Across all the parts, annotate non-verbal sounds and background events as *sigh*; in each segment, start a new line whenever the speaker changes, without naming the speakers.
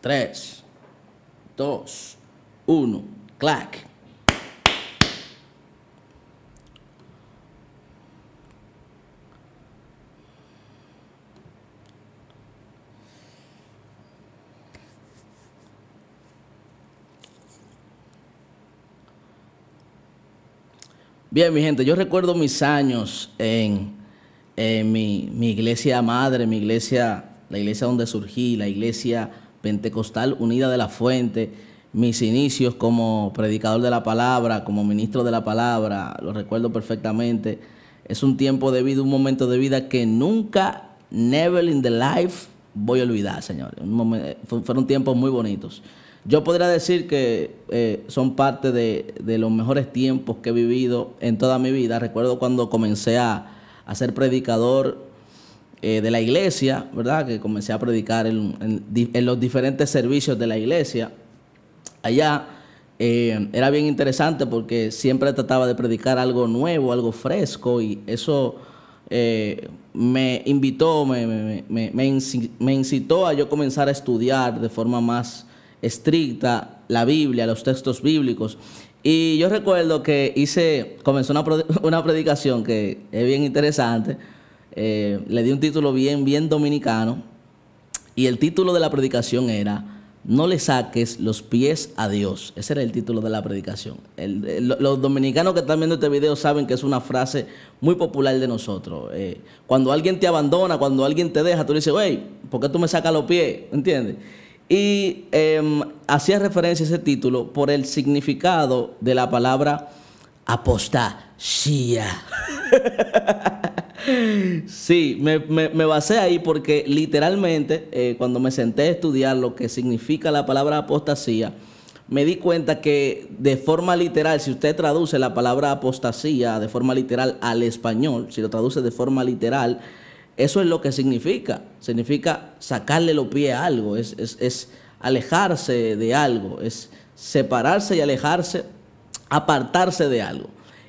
Tres, dos, uno, clac. Bien, mi gente, yo recuerdo mis años en, mi, mi iglesia madre, mi iglesia, la iglesia donde surgí, la iglesia Pentecostal Unida de la Fuente, mis inicios como predicador de la palabra, como ministro de la palabra, lo recuerdo perfectamente. Es un tiempo de vida, un momento de vida que nunca, never in the life, voy a olvidar, Señor. fueron tiempos muy bonitos. Yo podría decir que eh, son parte de, los mejores tiempos que he vivido en toda mi vida. Recuerdo cuando comencé a, a ser predicador, eh, de la iglesia, ¿verdad? Que comencé a predicar en, los diferentes servicios de la iglesia. Allá eh, era bien interesante porque siempre trataba de predicar algo nuevo, algo fresco y eso eh, me invitó, me, incitó a yo comenzar a estudiar de forma más estricta la Biblia, los textos bíblicos. Y yo recuerdo que hice, comenzó una, *laughs* una predicación que es bien interesante eh, le di un título bien, bien dominicano. Y el título de la predicación era, no le saques los pies a Dios. Ese era el título de la predicación. los dominicanos que están viendo este video saben que es una frase muy popular de nosotros. Eh, cuando alguien te abandona, cuando alguien te deja, tú le dices, wey, ¿por qué tú me sacas los pies? ¿Entiendes? Y em, hacía referencia a ese título por el significado de la palabra apostasía. *laughs* Sí, me, basé ahí porque literalmente eh, cuando me senté a estudiar lo que significa la palabra apostasía, me di cuenta que de forma literal, si usted traduce la palabra apostasía de forma literal al español, si lo traduce de forma literal, eso es lo que significa. Significa sacarle los pies a algo, es alejarse de algo, es separarse y alejarse, apartarse de algo.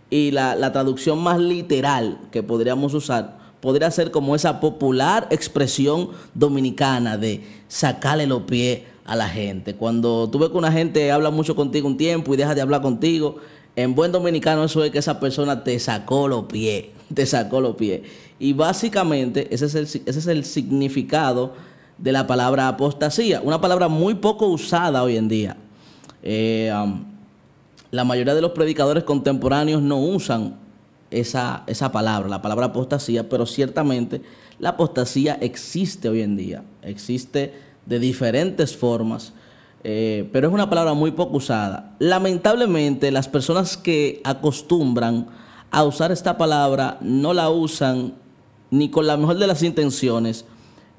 Y la, traducción más literal que podríamos usar podría ser como esa popular expresión dominicana de sacarle los pies a la gente. Cuando tú ves que una gente habla mucho contigo un tiempo y deja de hablar contigo, en buen dominicano eso es que esa persona te sacó los pies, *laughs* te sacó los pies. Y básicamente ese es el, ese es el significado de la palabra apostasía, una palabra muy poco usada hoy en día. Eh, la mayoría de los predicadores contemporáneos no usan esa, palabra, la palabra apostasía, pero ciertamente la apostasía existe hoy en día, existe de diferentes formas, eh, pero es una palabra muy poco usada. Lamentablemente las personas que acostumbran a usar esta palabra no la usan ni con la mejor de las intenciones,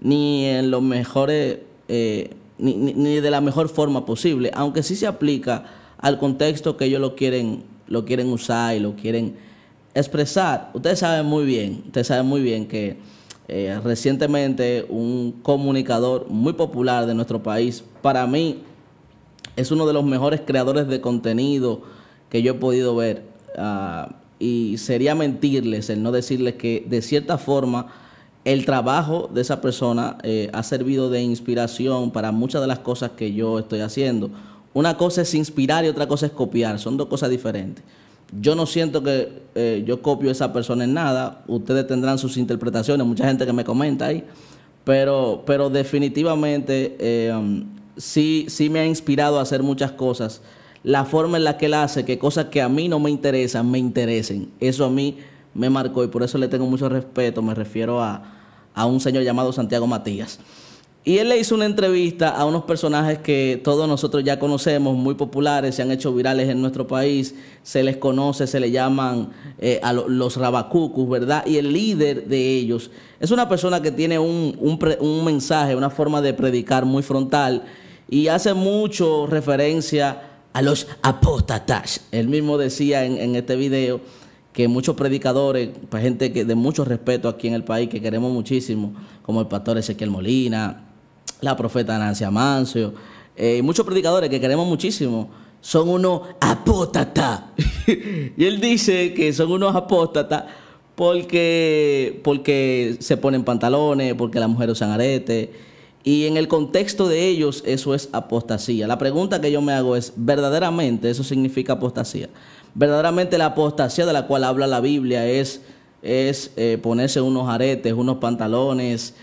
ni en mejores, eh, ni de la mejor forma posible, aunque sí se aplica al contexto que ellos lo quieren, lo quieren usar y lo quieren expresar. Ustedes saben muy bien, ustedes saben muy bien que eh, recientemente un comunicador muy popular de nuestro país, para mí es uno de los mejores creadores de contenido que yo he podido ver. Ah, y sería mentirles el no decirles que de cierta forma el trabajo de esa persona eh, ha servido de inspiración para muchas de las cosas que yo estoy haciendo una cosa es inspirar y otra cosa es copiar, son dos cosas diferentes. Yo no siento que eh, yo copio a esa persona en nada, ustedes tendrán sus interpretaciones, mucha gente que me comenta ahí, pero, pero definitivamente eh, um, sí, sí me ha inspirado a hacer muchas cosas. La forma en la que él hace que cosas que a mí no me interesan, me interesen, eso a mí me marcó y por eso le tengo mucho respeto, me refiero a, a un señor llamado Santiago Matías. Y él le hizo una entrevista a unos personajes que todos nosotros ya conocemos, muy populares, se han hecho virales en nuestro país, se les conoce, se le llaman eh, a los rabacucus, ¿verdad? Y el líder de ellos es una persona que tiene un, mensaje, una forma de predicar muy frontal y hace mucho referencia a los apóstatas. Él mismo decía en, este video que muchos predicadores, pues, gente que de mucho respeto aquí en el país, que queremos muchísimo, como el pastor Ezequiel Molina, la profeta Nancy Amancio... Eh, muchos predicadores que queremos muchísimo, son unos apóstatas. *laughs* y él dice que son unos apóstatas porque, porque se ponen pantalones, porque las mujeres usan aretes. Y en el contexto de ellos eso es apostasía. La pregunta que yo me hago es, ¿verdaderamente eso significa apostasía? ¿Verdaderamente la apostasía de la cual habla la Biblia es, es eh, ponerse unos aretes, unos pantalones?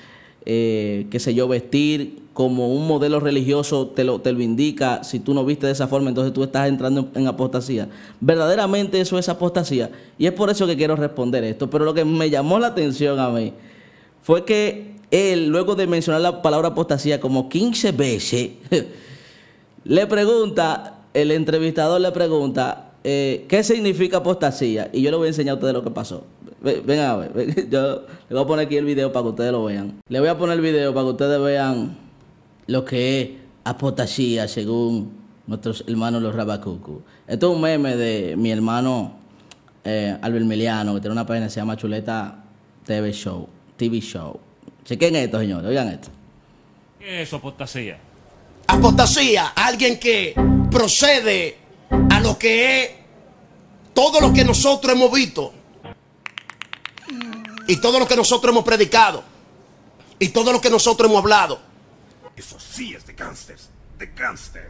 Eh, qué sé yo, vestir como un modelo religioso te lo, indica, si tú no viste de esa forma, entonces tú estás entrando en, apostasía. Verdaderamente eso es apostasía. Y es por eso que quiero responder esto. Pero lo que me llamó la atención a mí fue que él, luego de mencionar la palabra apostasía como 15 veces, *laughs* le pregunta, el entrevistador le pregunta, eh, ¿qué significa apostasía? Y yo le voy a enseñar a ustedes lo que pasó venga a ver, *laughs* yo le voy a poner aquí el video para que ustedes lo vean. Le voy a poner el video para que ustedes vean lo que es apostasía según nuestros hermanos los rabacucu. Esto es un meme de mi hermano eh, que tiene una página que se llama Chuleta TV Show. TV Show. Chequen esto, señores, oigan esto. ¿Qué es apostasía? Apostasía, alguien que procede a lo que es todo lo que nosotros hemos visto y todo lo que nosotros hemos predicado. Y todo lo que nosotros hemos hablado. Eso sí es de cáncer De cáncer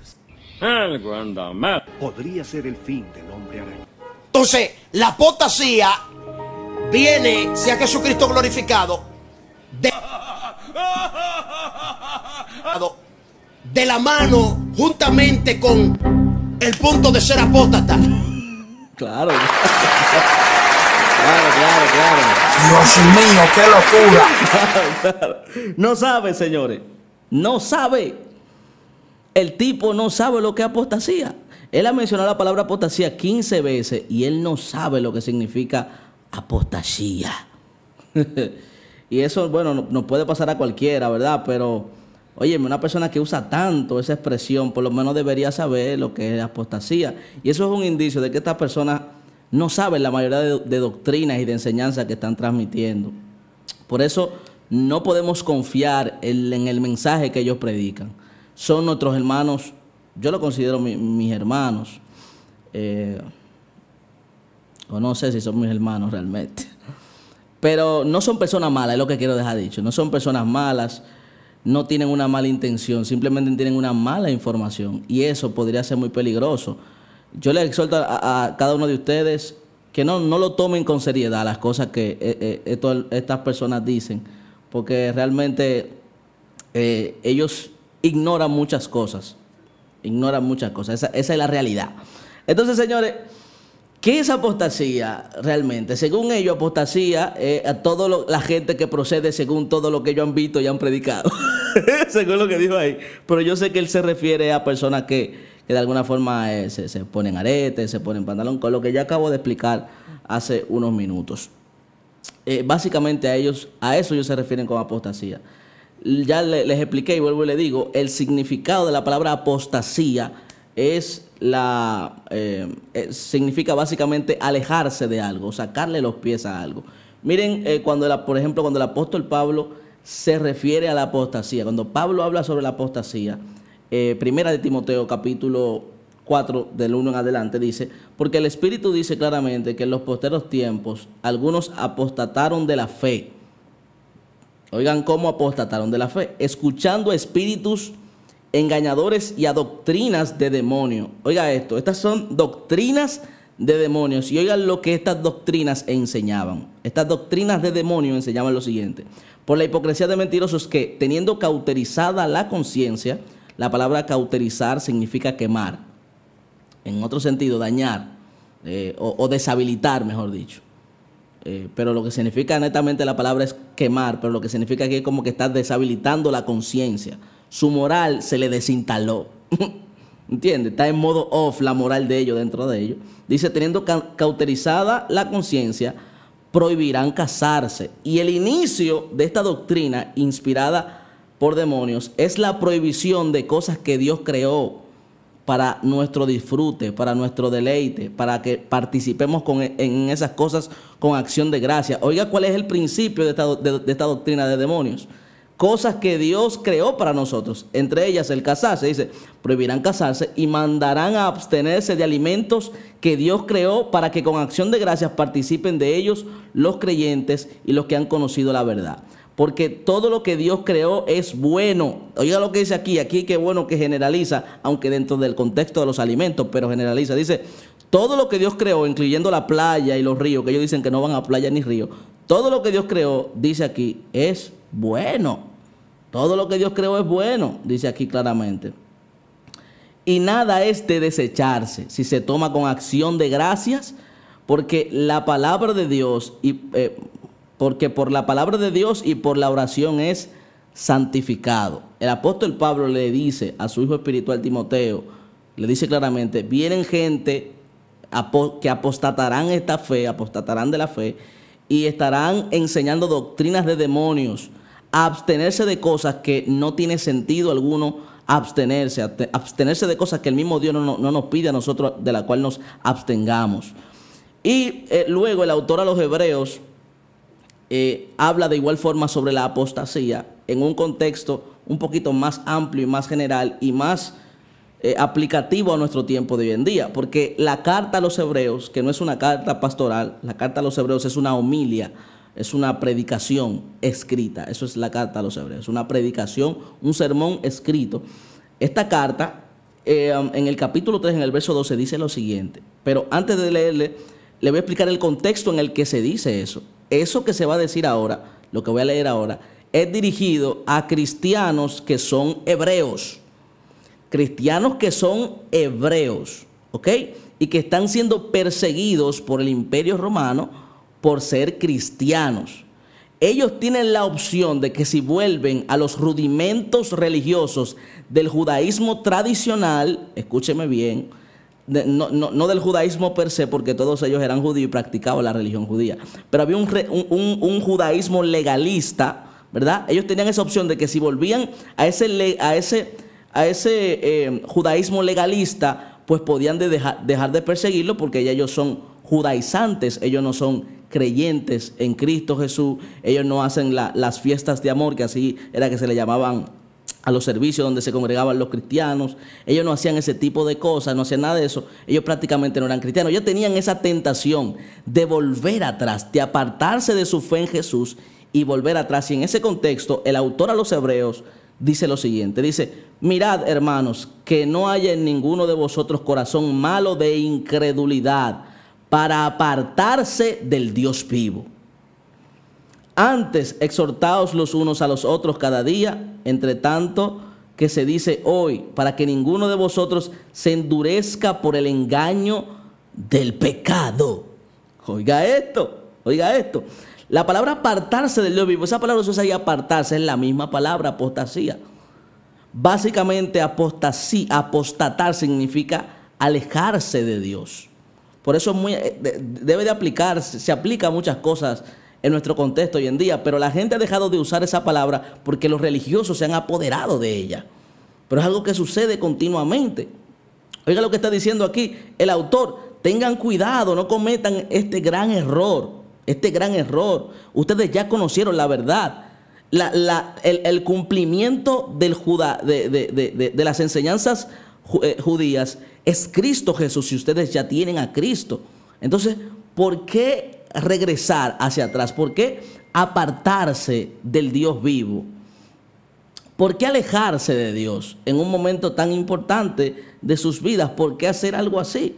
Podría ser el fin del hombre araña. Entonces, la apostasía viene, sea Jesucristo glorificado, de, de la mano juntamente con el punto de ser apóstata. Claro. Claro, claro, claro. Dios mío, qué locura. *laughs* No sabe, señores. No sabe. El tipo no sabe lo que es apostasía. Él ha mencionado la palabra apostasía 15 veces y él no sabe lo que significa apostasía. *laughs* y eso, bueno, nos puede pasar a cualquiera, ¿verdad? Pero, oye, una persona que usa tanto esa expresión, por lo menos debería saber lo que es apostasía. Y eso es un indicio de que esta persona no saben la mayoría de, doctrinas y de enseñanzas que están transmitiendo. Por eso no podemos confiar en, el mensaje que ellos predican. Son nuestros hermanos, yo lo considero mis hermanos, eh, o no sé si son mis hermanos realmente, pero no son personas malas, es lo que quiero dejar dicho, no son personas malas, no tienen una mala intención, simplemente tienen una mala información y eso podría ser muy peligroso yo les exhorto a, cada uno de ustedes que no, lo tomen con seriedad las cosas que eh, eh, estas personas dicen, porque realmente eh, ellos ignoran muchas cosas, ignoran muchas cosas, esa, es la realidad. Entonces, señores, ¿Qué es apostasía realmente? Según ellos, apostasía eh, a toda la gente que procede según todo lo que ellos han visto y han predicado. *laughs* según lo que dijo ahí. Pero yo sé que él se refiere a personas que que de alguna forma eh, se, ponen aretes, se ponen pantalón, con lo que ya acabo de explicar hace unos minutos. Eh, básicamente a ellos, a eso ellos se refieren con apostasía. Ya les expliqué y vuelvo y le digo, el significado de la palabra apostasía es la eh, significa básicamente alejarse de algo, sacarle los pies a algo. Miren, cuando la, por ejemplo, cuando el apóstol Pablo se refiere a la apostasía, cuando Pablo habla sobre la apostasía, eh, primera de Timoteo capítulo 4 del 1 en adelante dice, porque el Espíritu dice claramente que en los posteros tiempos algunos apostataron de la fe. Oigan cómo apostataron de la fe, escuchando espíritus engañadores y a doctrinas de demonio. Oiga esto, estas son doctrinas de demonios. Y oigan lo que estas doctrinas enseñaban. Estas doctrinas de demonio enseñaban lo siguiente. Por la hipocresía de mentirosos que, teniendo cauterizada la conciencia, la palabra cauterizar significa quemar, en otro sentido, dañar eh, o, deshabilitar, mejor dicho. Eh, pero lo que significa netamente la palabra es quemar, pero lo que significa aquí es como que está deshabilitando la conciencia. Su moral se le desinstaló. *laughs* ¿Entiendes? Está en modo off la moral de ellos dentro de ellos. Dice, teniendo cauterizada la conciencia, prohibirán casarse. Y el inicio de esta doctrina, inspirada por demonios es la prohibición de cosas que Dios creó para nuestro disfrute, para nuestro deleite, para que participemos e, en esas cosas con acción de gracia. Oiga, ¿cuál es el principio de esta, doctrina de demonios? Cosas que Dios creó para nosotros, entre ellas el casarse, dice, prohibirán casarse y mandarán a abstenerse de alimentos que Dios creó para que con acción de gracias participen de ellos los creyentes y los que han conocido la verdad porque todo lo que Dios creó es bueno. Oiga lo que dice aquí, aquí qué bueno que generaliza, aunque dentro del contexto de los alimentos, pero generaliza. Dice, todo lo que Dios creó, incluyendo la playa y los ríos, que ellos dicen que no van a playa ni río, todo lo que Dios creó, dice aquí, es bueno. Todo lo que Dios creó es bueno, dice aquí claramente. Y nada es de desecharse si se toma con acción de gracias, porque la palabra de Dios, y, eh, porque por la palabra de Dios y por la oración es santificado. El apóstol Pablo le dice a su hijo espiritual Timoteo, le dice claramente, vienen gente que apostatarán esta fe, apostatarán de la fe, y estarán enseñando doctrinas de demonios, a abstenerse de cosas que no tiene sentido alguno abstenerse, abstenerse de cosas que el mismo Dios no, nos pide a nosotros, de la cual nos abstengamos. Y eh, luego el autor a los hebreos, eh, habla de igual forma sobre la apostasía en un contexto un poquito más amplio y más general y más eh, aplicativo a nuestro tiempo de hoy en día, porque la carta a los hebreos, que no es una carta pastoral, la carta a los hebreos es una homilia, es una predicación escrita, eso es la carta a los hebreos, una predicación, un sermón escrito. Esta carta, eh, en el capítulo 3, en el verso 12, dice lo siguiente, pero antes de leerle, le voy a explicar el contexto en el que se dice eso eso que se va a decir ahora, lo que voy a leer ahora, es dirigido a cristianos que son hebreos. Cristianos que son hebreos, ¿ok? Y que están siendo perseguidos por el imperio romano por ser cristianos. Ellos tienen la opción de que si vuelven a los rudimentos religiosos del judaísmo tradicional, escúcheme bien, no, no, del judaísmo per se, porque todos ellos eran judíos y practicaban la religión judía, pero había un, un, un, judaísmo legalista, ¿verdad? Ellos tenían esa opción de que si volvían a ese, a ese, a ese eh, judaísmo legalista, pues podían dejar, dejar de perseguirlo porque ellos son judaizantes, ellos no son creyentes en Cristo Jesús, ellos no hacen las fiestas de amor, que así era que se le llamaban a los servicios donde se congregaban los cristianos. Ellos no hacían ese tipo de cosas, no hacían nada de eso. Ellos prácticamente no eran cristianos. Ellos tenían esa tentación de volver atrás, de apartarse de su fe en Jesús y volver atrás. Y en ese contexto, el autor a los hebreos dice lo siguiente, dice, mirad hermanos, que no haya en ninguno de vosotros corazón malo de incredulidad para apartarse del Dios vivo. Antes, exhortaos los unos a los otros cada día, entre tanto que se dice hoy, para que ninguno de vosotros se endurezca por el engaño del pecado. Oiga esto, oiga esto. La palabra apartarse del Dios vivo, esa palabra se usa apartarse, es la misma palabra, apostasía. Básicamente apostasía, apostatar significa alejarse de Dios. Por eso eh, debe de aplicarse, se aplica a muchas cosas en nuestro contexto hoy en día, pero la gente ha dejado de usar esa palabra porque los religiosos se han apoderado de ella. Pero es algo que sucede continuamente. Oiga lo que está diciendo aquí el autor, tengan cuidado, no cometan este gran error, este gran error. Ustedes ya conocieron la verdad. el, cumplimiento del de, las enseñanzas eh, judías es Cristo Jesús, si ustedes ya tienen a Cristo. Entonces, ¿por qué regresar hacia atrás? ¿Por qué apartarse del Dios vivo? ¿Por qué alejarse de Dios en un momento tan importante de sus vidas? ¿Por qué hacer algo así?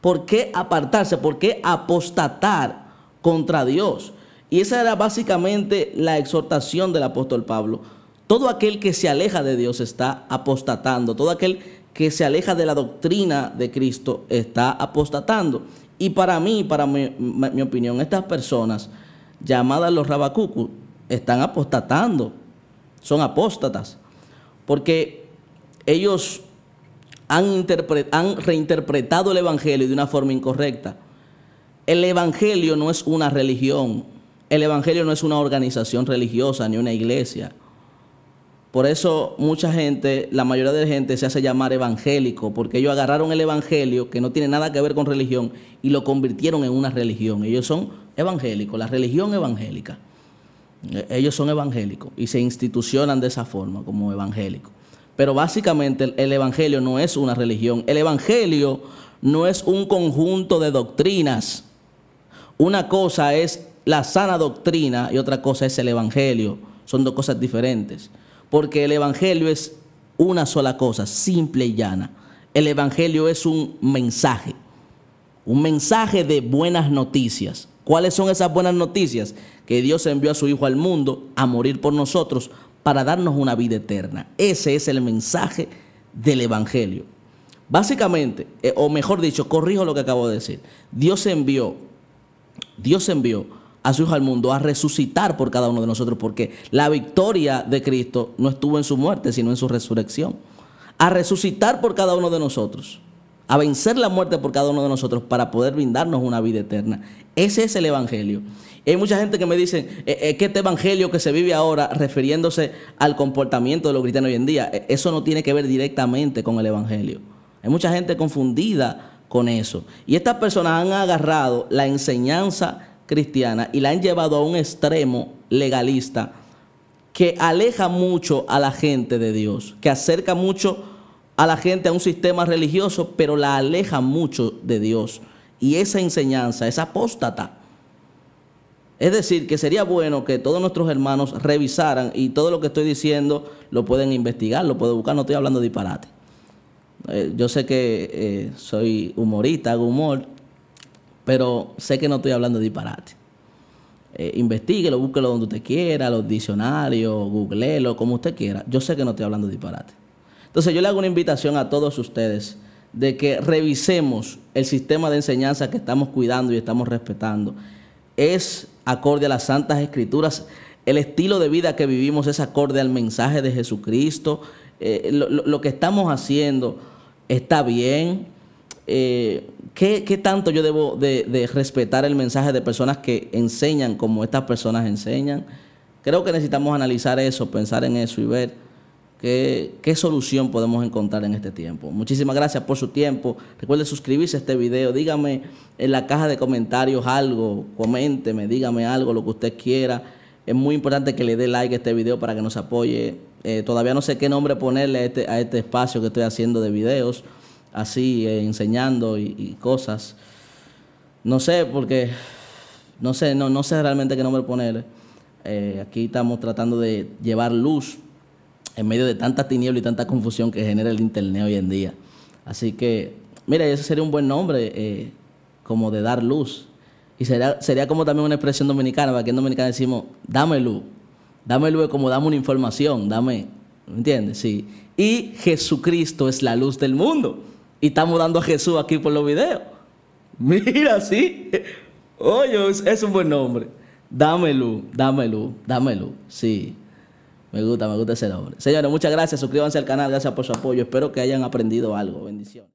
¿Por qué apartarse? ¿Por qué apostatar contra Dios? Y esa era básicamente la exhortación del apóstol Pablo. Todo aquel que se aleja de Dios está apostatando. Todo aquel que se aleja de la doctrina de Cristo está apostatando. Y para mí, para mi, opinión, estas personas llamadas los rabacucu están apostatando, son apóstatas, porque ellos han, han reinterpretado el Evangelio de una forma incorrecta. El Evangelio no es una religión, el Evangelio no es una organización religiosa ni una iglesia. Por eso mucha gente, la mayoría de gente se hace llamar evangélico, porque ellos agarraron el evangelio, que no tiene nada que ver con religión, y lo convirtieron en una religión. Ellos son evangélicos, la religión evangélica. E-, ellos son evangélicos y se institucionan de esa forma como evangélicos. Pero básicamente el evangelio no es una religión. El evangelio no es un conjunto de doctrinas. Una cosa es la sana doctrina y otra cosa es el evangelio. Son dos cosas diferentes porque el Evangelio es una sola cosa, simple y llana. El Evangelio es un mensaje, un mensaje de buenas noticias. ¿Cuáles son esas buenas noticias? Que Dios envió a su Hijo al mundo a morir por nosotros para darnos una vida eterna. Ese es el mensaje del Evangelio. Básicamente, eh, o mejor dicho, corrijo lo que acabo de decir. Dios envió, Dios envió a su Hijo al mundo, a resucitar por cada uno de nosotros, porque la victoria de Cristo no estuvo en su muerte, sino en su resurrección. A resucitar por cada uno de nosotros, a vencer la muerte por cada uno de nosotros para poder brindarnos una vida eterna. Ese es el Evangelio. Hay mucha gente que me dice eh, eh, que este evangelio que se vive ahora, refiriéndose al comportamiento de los cristianos hoy en día, eh, eso no tiene que ver directamente con el evangelio. Hay mucha gente confundida con eso. Y estas personas han agarrado la enseñanza cristiana y la han llevado a un extremo legalista que aleja mucho a la gente de Dios, que acerca mucho a la gente a un sistema religioso, pero la aleja mucho de Dios. Y esa enseñanza esa apóstata. Es decir, que sería bueno que todos nuestros hermanos revisaran y todo lo que estoy diciendo lo pueden investigar, lo pueden buscar, no estoy hablando de disparate. Eh, yo sé que eh, soy humorista, hago humor, pero sé que no estoy hablando de disparate. Eh, investiguelo, búsquelo donde usted quiera, los diccionarios, googleelo, como usted quiera. Yo sé que no estoy hablando de disparate. Entonces yo le hago una invitación a todos ustedes de que revisemos el sistema de enseñanza que estamos cuidando y estamos respetando. Es acorde a las santas escrituras. El estilo de vida que vivimos es acorde al mensaje de Jesucristo. Eh, lo, lo que estamos haciendo está bien eh, ¿qué, tanto yo debo de, respetar el mensaje de personas que enseñan como estas personas enseñan? Creo que necesitamos analizar eso, pensar en eso y ver qué, solución podemos encontrar en este tiempo. Muchísimas gracias por su tiempo. Recuerde suscribirse a este video. Dígame en la caja de comentarios algo, coménteme, dígame algo, lo que usted quiera. Es muy importante que le dé like a este video para que nos apoye. Eh, todavía no sé qué nombre ponerle este, a este espacio que estoy haciendo de videos así, eh, enseñando y, cosas. No sé, porque no sé, no, no sé realmente qué nombre poner. Eh, aquí estamos tratando de llevar luz en medio de tanta tiniebla y tanta confusión que genera el Internet hoy en día. Así que, mira, ese sería un buen nombre, eh, como de dar luz. Y sería, sería como también una expresión dominicana, porque aquí en Dominicana decimos, dame luz. Dame luz como dame una información, dame, ¿me entiendes? Sí. Y Jesucristo es la luz del mundo. Y estamos dando a Jesús aquí por los videos. Mira, sí. Oye, es un buen nombre. Dámelo, dámelo, dámelo. Sí. Me gusta, me gusta ese nombre. Señores, muchas gracias. Suscríbanse al canal. Gracias por su apoyo. Espero que hayan aprendido algo. Bendiciones.